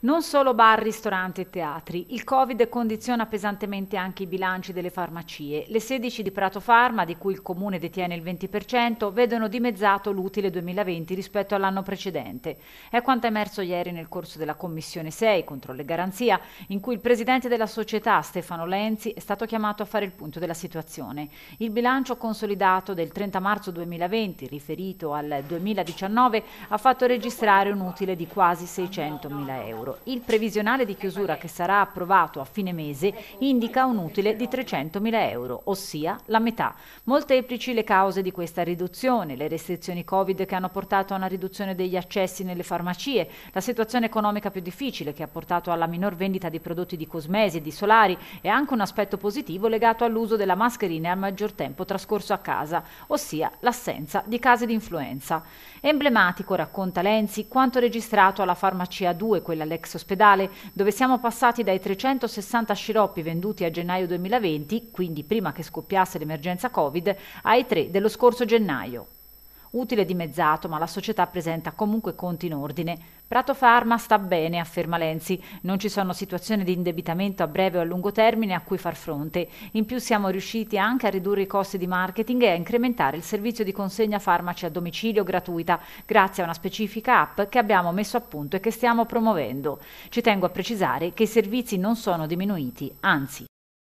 Non solo bar, ristoranti e teatri. Il Covid condiziona pesantemente anche i bilanci delle farmacie. Le 16 di Prato Pharma, di cui il comune detiene il 20%, vedono dimezzato l'utile 2020 rispetto all'anno precedente. È quanto emerso ieri nel corso della Commissione 6 contro le garanzie, in cui il presidente della società, Stefano Lenzi, è stato chiamato a fare il punto della situazione. Il bilancio consolidato del 30 marzo 2020, riferito al 2019, ha fatto registrare un utile di quasi 600.000 euro euro. Il previsionale di chiusura che sarà approvato a fine mese indica un utile di 300.000 euro, ossia la metà. Molteplici le cause di questa riduzione, le restrizioni Covid che hanno portato a una riduzione degli accessi nelle farmacie, la situazione economica più difficile che ha portato alla minor vendita di prodotti di cosmesi e di solari e anche un aspetto positivo legato all'uso della mascherina e al maggior tempo trascorso a casa, ossia l'assenza di case di influenza. Emblematico, racconta Lenzi, quanto registrato alla farmacia 2, quella legata ex ospedale, dove siamo passati dai 360 sciroppi venduti a gennaio 2020, quindi prima che scoppiasse l'emergenza Covid, ai 3 dello scorso gennaio utile dimezzato, ma la società presenta comunque conti in ordine. Prato Pharma sta bene, afferma Lenzi, non ci sono situazioni di indebitamento a breve o a lungo termine a cui far fronte. In più siamo riusciti anche a ridurre i costi di marketing e a incrementare il servizio di consegna farmaci a domicilio gratuita, grazie a una specifica app che abbiamo messo a punto e che stiamo promuovendo. Ci tengo a precisare che i servizi non sono diminuiti, anzi.